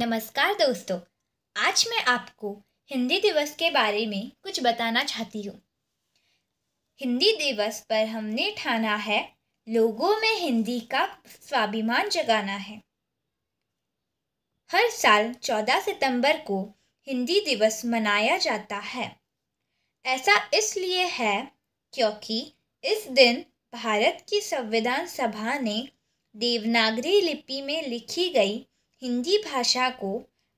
नमस्कार दोस्तों आज मैं आपको हिंदी दिवस के बारे में कुछ बताना चाहती हूँ हिंदी दिवस पर हमने ठाना है लोगों में हिंदी का स्वाभिमान जगाना है हर साल चौदह सितंबर को हिंदी दिवस मनाया जाता है ऐसा इसलिए है क्योंकि इस दिन भारत की संविधान सभा ने देवनागरी लिपि में लिखी गई हिंदी भाषा को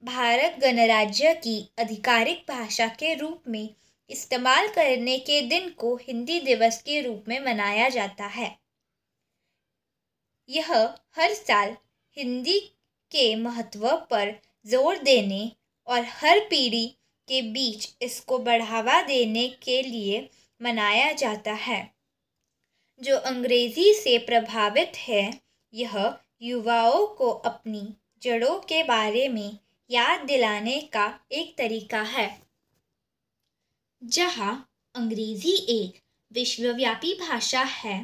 भारत गणराज्य की आधिकारिक भाषा के रूप में इस्तेमाल करने के दिन को हिंदी दिवस के रूप में मनाया जाता है यह हर साल हिंदी के महत्व पर जोर देने और हर पीढ़ी के बीच इसको बढ़ावा देने के लिए मनाया जाता है जो अंग्रेज़ी से प्रभावित है यह युवाओं को अपनी जड़ों के बारे में याद दिलाने का एक तरीका है जहाँ अंग्रेज़ी एक विश्वव्यापी भाषा है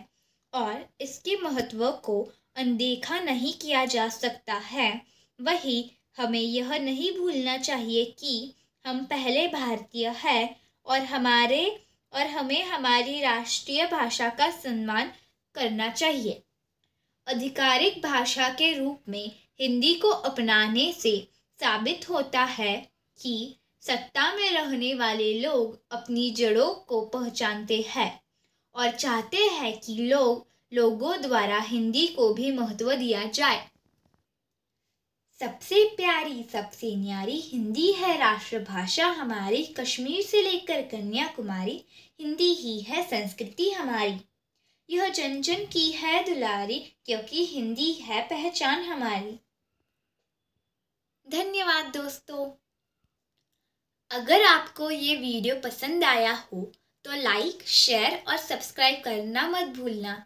और इसके महत्व को अनदेखा नहीं किया जा सकता है वही हमें यह नहीं भूलना चाहिए कि हम पहले भारतीय हैं और हमारे और हमें हमारी राष्ट्रीय भाषा का सम्मान करना चाहिए आधिकारिक भाषा के रूप में हिंदी को अपनाने से साबित होता है कि सत्ता में रहने वाले लोग अपनी जड़ों को पहचानते हैं और चाहते हैं कि लोग लोगों द्वारा हिंदी को भी महत्व दिया जाए सबसे प्यारी सबसे न्यारी हिंदी है राष्ट्रभाषा हमारी कश्मीर से लेकर कन्याकुमारी हिंदी ही है संस्कृति हमारी यह जन जन की है दुलारी क्योंकि हिंदी है पहचान हमारी धन्यवाद दोस्तों अगर आपको ये वीडियो पसंद आया हो तो लाइक शेयर और सब्सक्राइब करना मत भूलना